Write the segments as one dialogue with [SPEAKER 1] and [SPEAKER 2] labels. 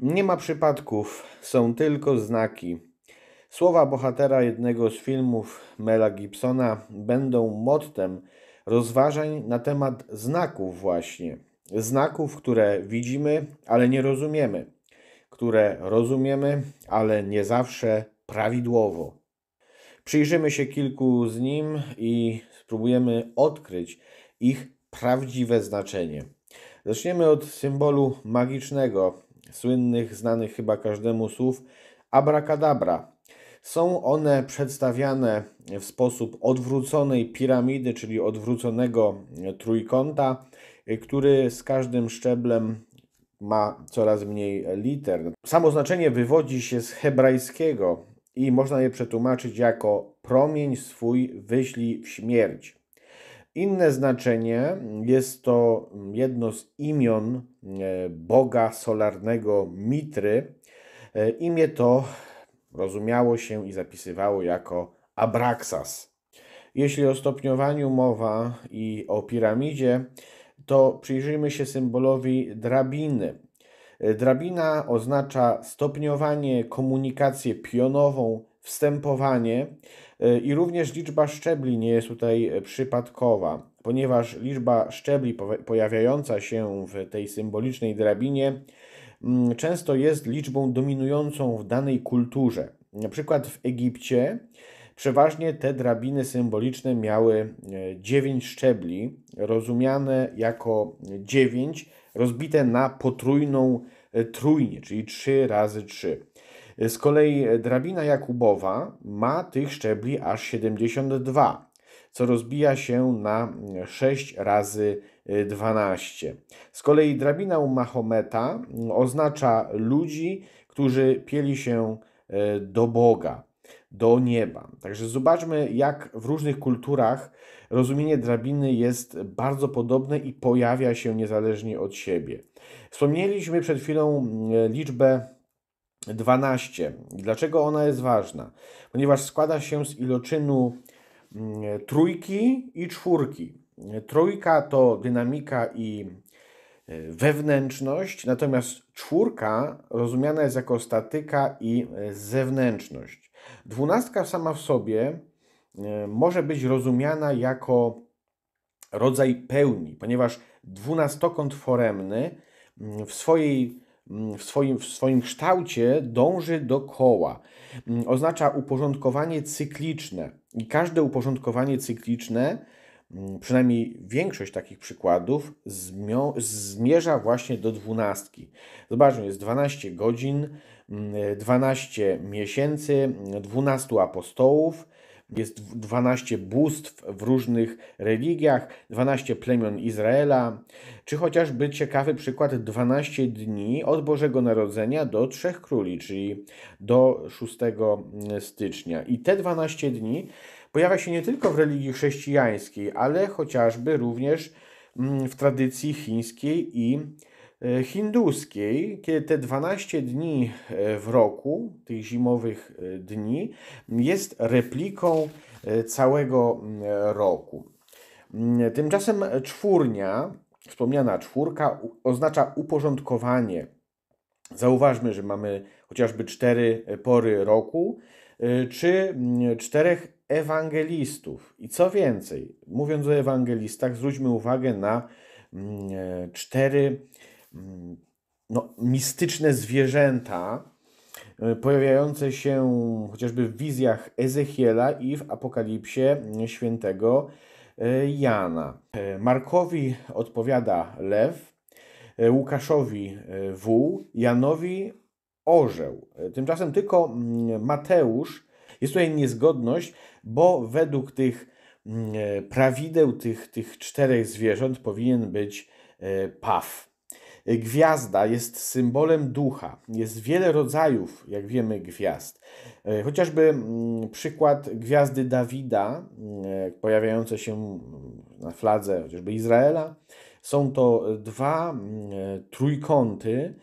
[SPEAKER 1] Nie ma przypadków, są tylko znaki. Słowa bohatera jednego z filmów Mela Gibsona będą mottem rozważań na temat znaków właśnie. Znaków, które widzimy, ale nie rozumiemy, które rozumiemy, ale nie zawsze prawidłowo. Przyjrzymy się kilku z nim i spróbujemy odkryć ich prawdziwe znaczenie. Zaczniemy od symbolu magicznego, słynnych, znanych chyba każdemu słów abracadabra. Są one przedstawiane w sposób odwróconej piramidy, czyli odwróconego trójkąta, który z każdym szczeblem ma coraz mniej liter. Samo znaczenie wywodzi się z hebrajskiego i można je przetłumaczyć jako promień swój wyślij w śmierć. Inne znaczenie jest to jedno z imion e, boga solarnego Mitry. E, imię to rozumiało się i zapisywało jako Abraxas. Jeśli o stopniowaniu mowa i o piramidzie, to przyjrzyjmy się symbolowi drabiny. E, drabina oznacza stopniowanie, komunikację pionową, wstępowanie y, i również liczba szczebli nie jest tutaj e, przypadkowa, ponieważ liczba szczebli pojawiająca się w tej symbolicznej drabinie mm, często jest liczbą dominującą w danej kulturze. Na przykład w Egipcie przeważnie te drabiny symboliczne miały 9 e, szczebli, rozumiane jako 9, rozbite na potrójną e, trójnię, czyli 3 razy 3. Z kolei drabina Jakubowa ma tych szczebli aż 72, co rozbija się na 6 razy 12. Y, Z kolei drabina u Mahometa mm, oznacza ludzi, którzy pieli się y, do Boga, do nieba. Także zobaczmy, jak w różnych kulturach rozumienie drabiny jest bardzo podobne i pojawia się niezależnie od siebie. Wspomnieliśmy przed chwilą mm, liczbę 12. Dlaczego ona jest ważna? Ponieważ składa się z iloczynu mm, trójki i czwórki. Trójka to dynamika i e, wewnętrzność, natomiast czwórka rozumiana jest jako statyka i e, zewnętrzność. Dwunastka sama w sobie e, może być rozumiana jako rodzaj pełni, ponieważ dwunastokąt foremny mm, w swojej Mm, w swoim, w swoim kształcie dąży do koła. Mm, oznacza uporządkowanie cykliczne. I każde uporządkowanie cykliczne, mm, przynajmniej większość takich przykładów, zmierza właśnie do dwunastki. Zobaczmy, jest 12 godzin, 12 miesięcy, 12 apostołów, jest 12 bóstw w różnych religiach, 12 plemion Izraela, czy chociażby ciekawy przykład 12 dni od Bożego Narodzenia do Trzech Króli, czyli do 6 mm, stycznia. I te 12 dni pojawia się nie tylko w religii chrześcijańskiej, ale chociażby również mm, w tradycji chińskiej i E, hinduskiej, kiedy te 12 dni e, w roku, tych zimowych e, dni, jest repliką całego mm, roku. Mm, tymczasem czwórnia, wspomniana czwórka, oznacza uporządkowanie. Zauważmy, że mamy chociażby cztery pory roku, czy mm, czterech ewangelistów. I co więcej, mówiąc o ewangelistach, zwróćmy uwagę na cztery no, mistyczne zwierzęta e, pojawiające się chociażby w wizjach Ezechiela i w Apokalipsie świętego e, Jana. E, Markowi odpowiada lew, Łukaszowi wół, Janowi orzeł. Tymczasem tylko mm, Mateusz, jest tutaj niezgodność, bo według tych mm, prawideł, tych, tych czterech zwierząt powinien być paw. Gwiazda jest symbolem ducha. Jest wiele rodzajów, jak wiemy, gwiazd. E, chociażby mm, przykład gwiazdy Dawida, mm, e, pojawiające się mm, na fladze chociażby Izraela. Są to dwa e, trójkąty.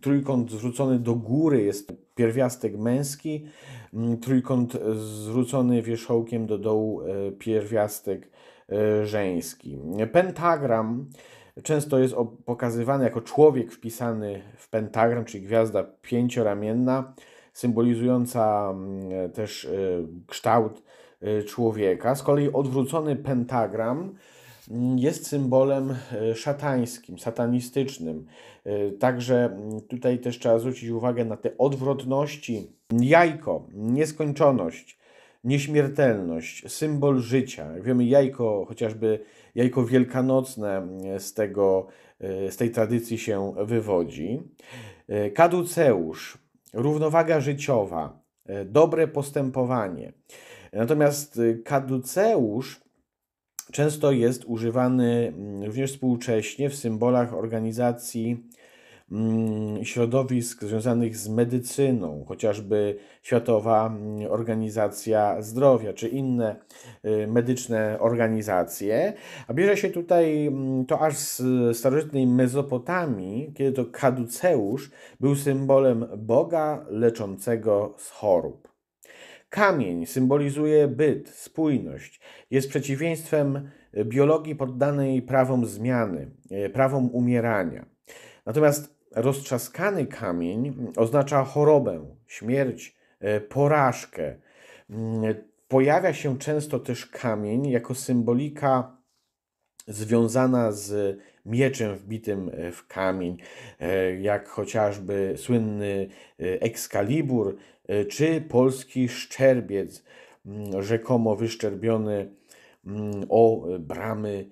[SPEAKER 1] Trójkąt zwrócony do góry jest pierwiastek męski, trójkąt zwrócony wierzchołkiem do dołu pierwiastek żeński. Pentagram Często jest pokazywany jako człowiek wpisany w pentagram, czyli gwiazda pięcioramienna, symbolizująca mm, e, też e, kształt e, człowieka. Z kolei odwrócony pentagram mm, jest symbolem szatańskim, satanistycznym. Także mm, tutaj też trzeba zwrócić uwagę na te odwrotności. Jajko, nieskończoność, Nieśmiertelność, symbol życia. Jak wiemy, jajko, chociażby jajko wielkanocne e, z, tego, e, z tej tradycji się wywodzi. E, kaduceusz, równowaga życiowa, dobre postępowanie. Natomiast kaduceusz często jest używany mm, również współcześnie w symbolach organizacji Mm, środowisk związanych z medycyną, chociażby Światowa mm, Organizacja Zdrowia czy inne y, medyczne organizacje. A bierze się tutaj mm, to aż z starożytnej Mezopotamii, kiedy to kaduceusz był symbolem Boga leczącego z chorób. Kamień symbolizuje byt, spójność, jest przeciwieństwem biologii poddanej prawom zmiany, e, prawom umierania. Natomiast roztrzaskany kamień oznacza chorobę, śmierć, e, porażkę. Mm, pojawia się często też kamień jako symbolika związana z mieczem wbitym e, w kamień, e, jak chociażby słynny Excalibur czy polski szczerbiec, mm, rzekomo wyszczerbiony mm, o bramy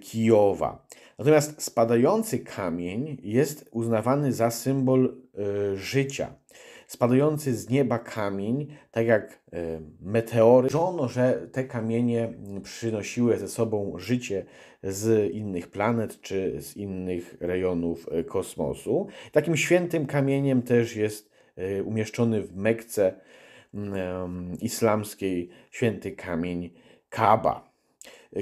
[SPEAKER 1] Kijowa. Natomiast spadający kamień jest uznawany za symbol y, życia. Spadający z nieba kamień, tak jak y, meteory, żono, że te kamienie przynosiły ze sobą życie z innych planet czy z innych rejonów e, kosmosu. Takim świętym kamieniem też jest y, umieszczony w Mekce mm, islamskiej święty kamień Kaaba.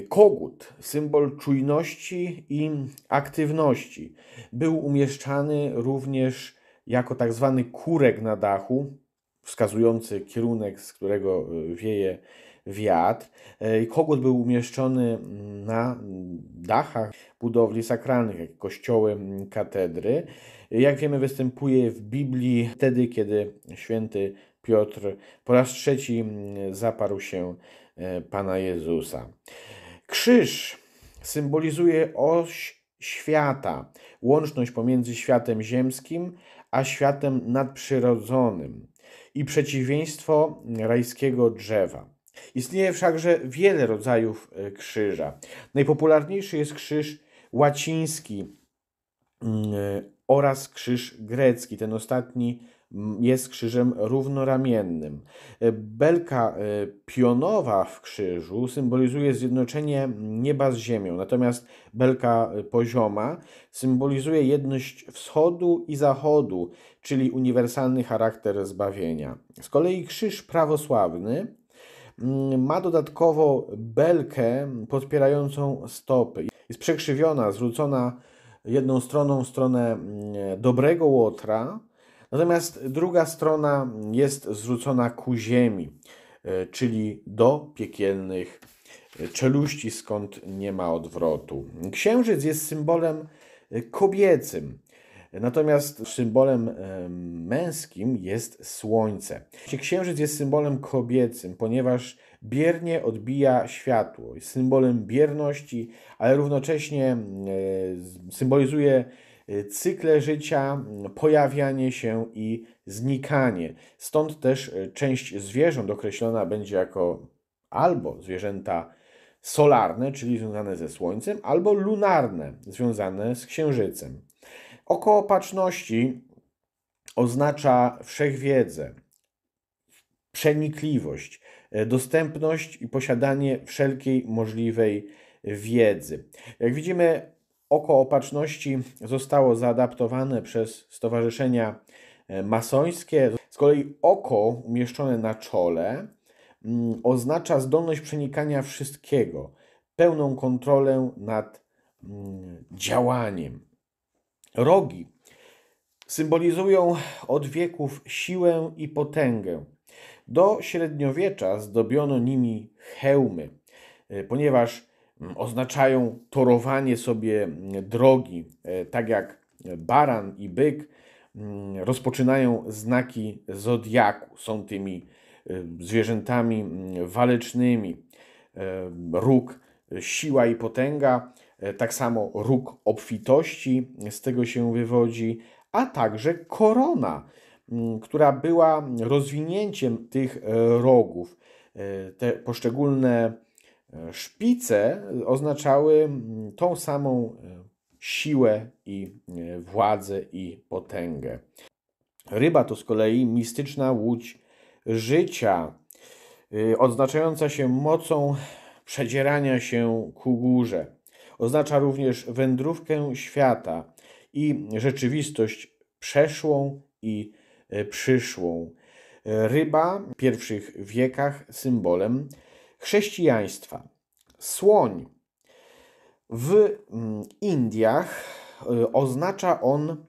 [SPEAKER 1] Kogut, symbol czujności i aktywności, był umieszczany również jako tak zwany kurek na dachu, wskazujący kierunek, z którego e, wieje wiatr. E, kogut był umieszczony na dachach budowli sakralnych, jak kościoły, katedry. Jak wiemy, występuje w Biblii wtedy, kiedy święty Piotr po raz trzeci zaparł się e, Pana Jezusa. Krzyż symbolizuje oś świata, łączność pomiędzy światem ziemskim a światem nadprzyrodzonym i przeciwieństwo rajskiego drzewa. Istnieje wszakże wiele rodzajów e, krzyża. Najpopularniejszy jest krzyż łaciński mm, e, oraz krzyż grecki. Ten ostatni jest krzyżem równoramiennym. E, belka e, pionowa w krzyżu symbolizuje zjednoczenie nieba z ziemią, natomiast belka e, pozioma symbolizuje jedność wschodu i zachodu, czyli uniwersalny charakter zbawienia. Z kolei krzyż prawosławny ma dodatkowo belkę podpierającą stopy. Jest przekrzywiona, zwrócona jedną stroną w stronę dobrego łotra, Natomiast druga strona jest zrzucona ku ziemi, e, czyli do piekielnych e, czeluści, skąd nie ma odwrotu. Księżyc jest symbolem e, kobiecym, natomiast symbolem męskim jest słońce. Księżyc jest symbolem kobiecym, ponieważ biernie odbija światło. Jest symbolem bierności, ale równocześnie symbolizuje Y, cykle życia, pojawianie się i znikanie. Stąd też y, część zwierząt określona będzie jako albo zwierzęta solarne, czyli związane ze Słońcem, albo lunarne, związane z Księżycem. Okołopatrzności oznacza wszechwiedzę, przenikliwość, y, dostępność i posiadanie wszelkiej możliwej wiedzy. Jak widzimy, Oko Opatrzności zostało zaadaptowane przez stowarzyszenia e, masońskie. Z kolei oko umieszczone na czole mm, oznacza zdolność przenikania wszystkiego, pełną kontrolę nad mm, działaniem. Rogi symbolizują od wieków siłę i potęgę. Do średniowiecza zdobiono nimi hełmy, e, ponieważ Mm, oznaczają torowanie sobie mm, drogi, e, tak jak baran i byk mm, rozpoczynają znaki zodiaku. Są tymi e, zwierzętami walecznymi. E, róg siła i potęga, tak samo róg obfitości z tego się wywodzi, a także korona, która była rozwinięciem tych rogów. Te poszczególne Szpice oznaczały mm, tą samą e, siłę i e, władzę i potęgę. Ryba to z kolei mistyczna łódź życia, y, odznaczająca się mocą przedzierania się ku górze. Oznacza również wędrówkę świata i rzeczywistość przeszłą i e, przyszłą. Ryba w pierwszych wiekach symbolem chrześcijaństwa. Słoń. W mm, Indiach y, oznacza on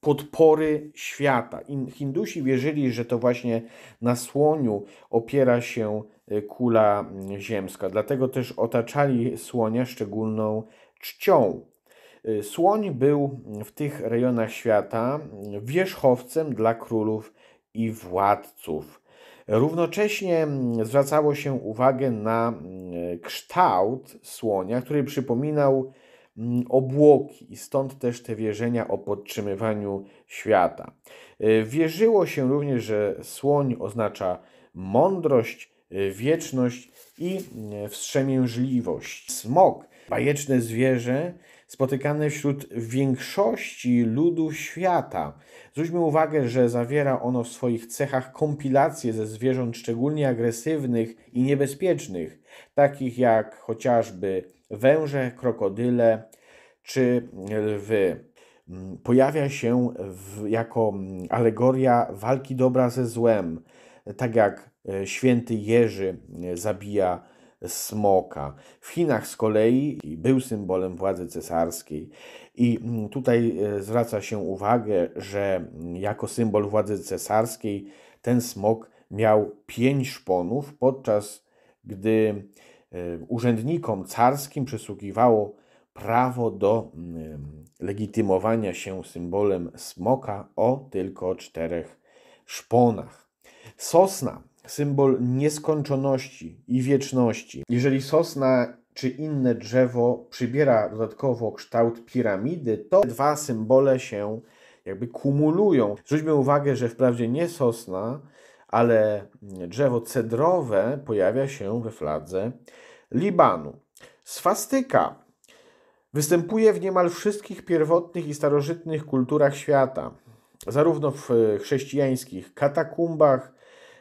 [SPEAKER 1] podpory świata. Hindusi wierzyli, że to właśnie na słoniu opiera się y, kula mm, ziemska, dlatego też otaczali słonia szczególną czcią. Y, słoń był mm, w tych rejonach świata wierzchowcem dla królów i władców. Równocześnie mm, zwracało się uwagę na mm, kształt słonia, który przypominał mm, obłoki i stąd też te wierzenia o podtrzymywaniu świata. Y, wierzyło się również, że słoń oznacza mądrość, y, wieczność i wstrzemięźliwość. Smok, bajeczne zwierzę, spotykane wśród większości ludów świata. Zwróćmy uwagę, że zawiera ono w swoich cechach kompilacje ze zwierząt szczególnie agresywnych i niebezpiecznych, takich jak chociażby węże, krokodyle czy lwy pojawia się w, jako alegoria walki dobra ze złem, tak jak e, święty Jerzy e, zabija smoka. W Chinach z kolei był symbolem władzy cesarskiej i mm, tutaj e, zwraca się uwagę, że jako symbol władzy cesarskiej ten smok miał pięć szponów, podczas gdy e, urzędnikom carskim przysługiwało prawo do mm, legitymowania się symbolem smoka o tylko czterech szponach. Sosna symbol nieskończoności i wieczności. Jeżeli sosna czy inne drzewo przybiera dodatkowo kształt piramidy, to dwa symbole się jakby kumulują. Zwróćmy uwagę, że wprawdzie nie sosna, ale drzewo cedrowe pojawia się we fladze Libanu. Swastyka występuje w niemal wszystkich pierwotnych i starożytnych kulturach świata, zarówno w chrześcijańskich katakumbach,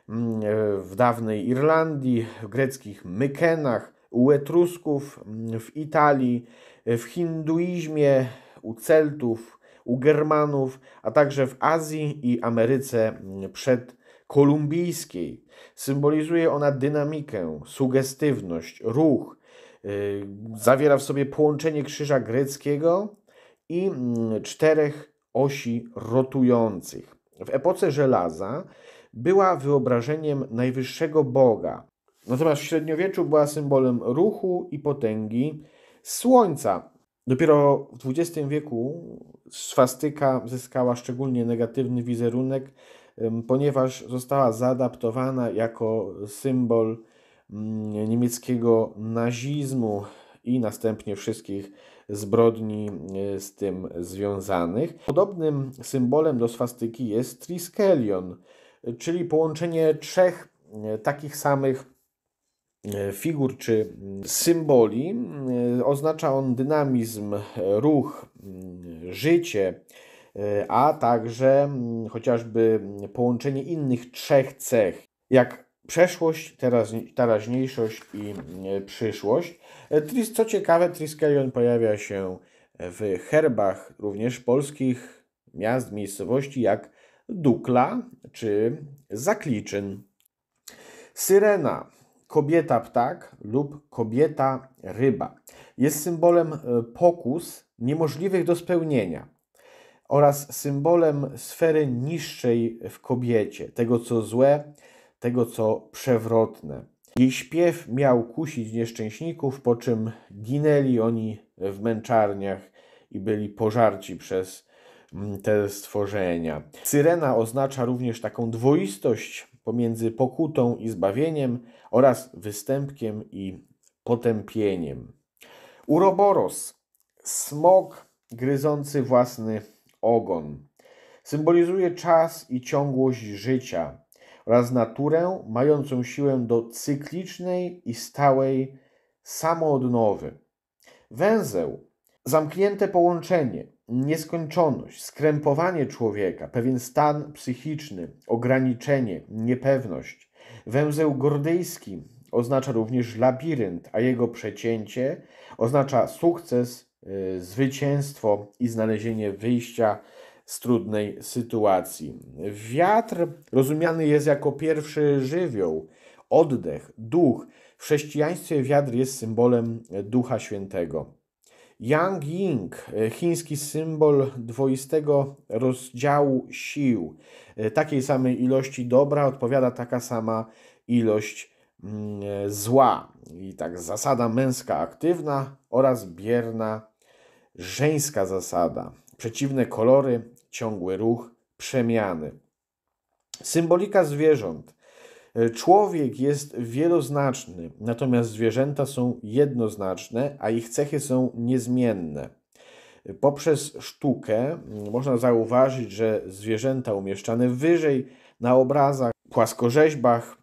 [SPEAKER 1] Mm, e, w dawnej Irlandii, w greckich Mykenach, u Etrusków, mm, w Italii, e, w hinduizmie, u Celtów, u Germanów, a także w Azji i Ameryce mm, przedkolumbijskiej. Symbolizuje ona dynamikę, sugestywność, ruch. E, zawiera w sobie połączenie krzyża greckiego i czterech osi rotujących. W epoce żelaza była wyobrażeniem najwyższego Boga. Natomiast w średniowieczu była symbolem ruchu i potęgi słońca. Dopiero w XX wieku swastyka zyskała szczególnie negatywny wizerunek, ponieważ została zaadaptowana jako symbol mm, niemieckiego nazizmu i następnie wszystkich zbrodni e, z tym związanych. Podobnym symbolem do swastyki jest triskelion, czyli połączenie trzech e, takich samych e, figur czy symboli. E, oznacza on dynamizm, ruch, życie, a także chociażby połączenie innych trzech cech, jak przeszłość, teraz, teraźniejszość i przyszłość. Tris, co ciekawe, Triskelion pojawia się w herbach również polskich miast, miejscowości, jak dukla czy zakliczyn. Syrena, kobieta ptak lub kobieta ryba jest symbolem e, pokus niemożliwych do spełnienia oraz symbolem sfery niższej w kobiecie, tego co złe, tego co przewrotne. Jej śpiew miał kusić nieszczęśników, po czym ginęli oni w męczarniach i byli pożarci przez Mm, te stworzenia. Syrena oznacza również taką dwoistość pomiędzy pokutą i zbawieniem oraz występkiem i potępieniem. Uroboros, smok gryzący własny ogon, symbolizuje czas i ciągłość życia oraz naturę mającą siłę do cyklicznej i stałej samoodnowy. Węzeł, zamknięte połączenie, nieskończoność, skrępowanie człowieka, pewien stan psychiczny, ograniczenie, niepewność. Węzeł gordyjski oznacza również labirynt, a jego przecięcie oznacza sukces, y, zwycięstwo i znalezienie wyjścia z trudnej sytuacji. Wiatr rozumiany jest jako pierwszy żywioł, oddech, duch. W chrześcijaństwie wiatr jest symbolem Ducha Świętego. Yang Ying, e, chiński symbol dwoistego rozdziału sił. E, takiej samej ilości dobra odpowiada taka sama ilość mm, e, zła. I tak zasada męska aktywna oraz bierna żeńska zasada. Przeciwne kolory, ciągły ruch, przemiany. Symbolika zwierząt. E, człowiek jest wieloznaczny, natomiast zwierzęta są jednoznaczne, a ich cechy są niezmienne. E, poprzez sztukę mm, można zauważyć, że zwierzęta umieszczane wyżej na obrazach, płaskorzeźbach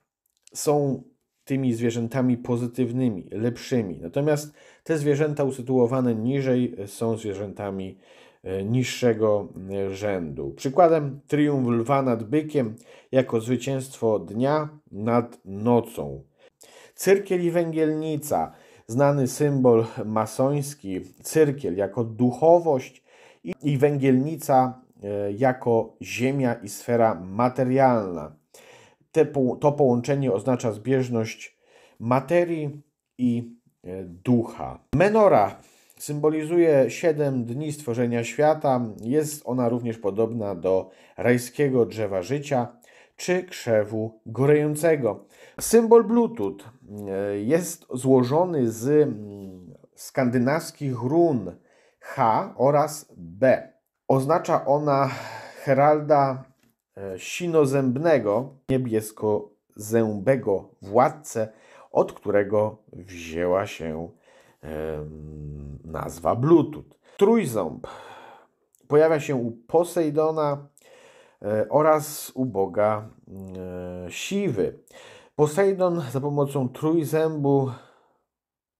[SPEAKER 1] są tymi zwierzętami pozytywnymi, lepszymi. Natomiast te zwierzęta usytuowane niżej są zwierzętami E, niższego e, rzędu. Przykładem triumf lwa nad bykiem jako zwycięstwo dnia nad nocą. Cyrkiel i węgielnica, znany symbol masoński, cyrkiel jako duchowość i węgielnica e, jako ziemia i sfera materialna. to połączenie oznacza zbieżność materii i ducha. Menora Symbolizuje siedem dni stworzenia świata. Jest ona również podobna do rajskiego drzewa życia czy krzewu gorejącego. Symbol Bluetooth e, jest złożony z mm, skandynawskich run H oraz B. Oznacza ona heralda e, sinozębnego, niebiesko-zębego władcę, od którego wzięła się nazwa Bluetooth. Trójząb pojawia się u Posejdona e, oraz u boga e, Siwy. Posejdon za pomocą trójzębu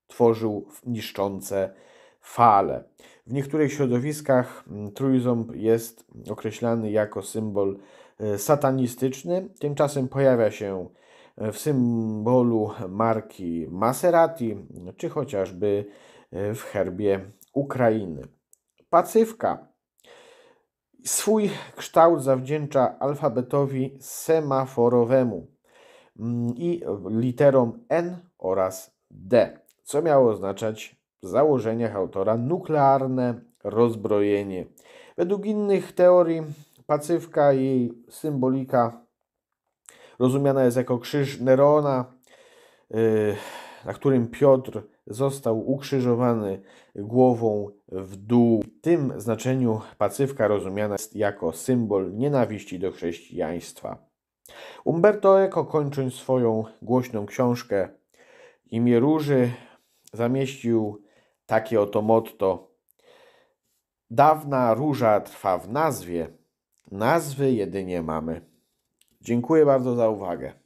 [SPEAKER 1] tworzył niszczące fale. W niektórych środowiskach trójząb jest określany jako symbol e, satanistyczny, tymczasem pojawia się E, w symbolu marki Maserati, czy chociażby e, w herbie Ukrainy. Pacyfka swój kształt zawdzięcza alfabetowi semaforowemu mm, i literom N oraz D, co miało oznaczać w założeniach autora nuklearne rozbrojenie. Według innych teorii pacyfka i jej symbolika rozumiana jest jako krzyż Nerona, y, na którym Piotr został ukrzyżowany głową w dół. W tym znaczeniu pacywka rozumiana jest jako symbol nienawiści do chrześcijaństwa. Umberto Eco, kończąc swoją głośną książkę Imię Róży, zamieścił takie oto motto: Dawna róża trwa w nazwie, nazwy jedynie mamy. Dziękuję bardzo za uwagę.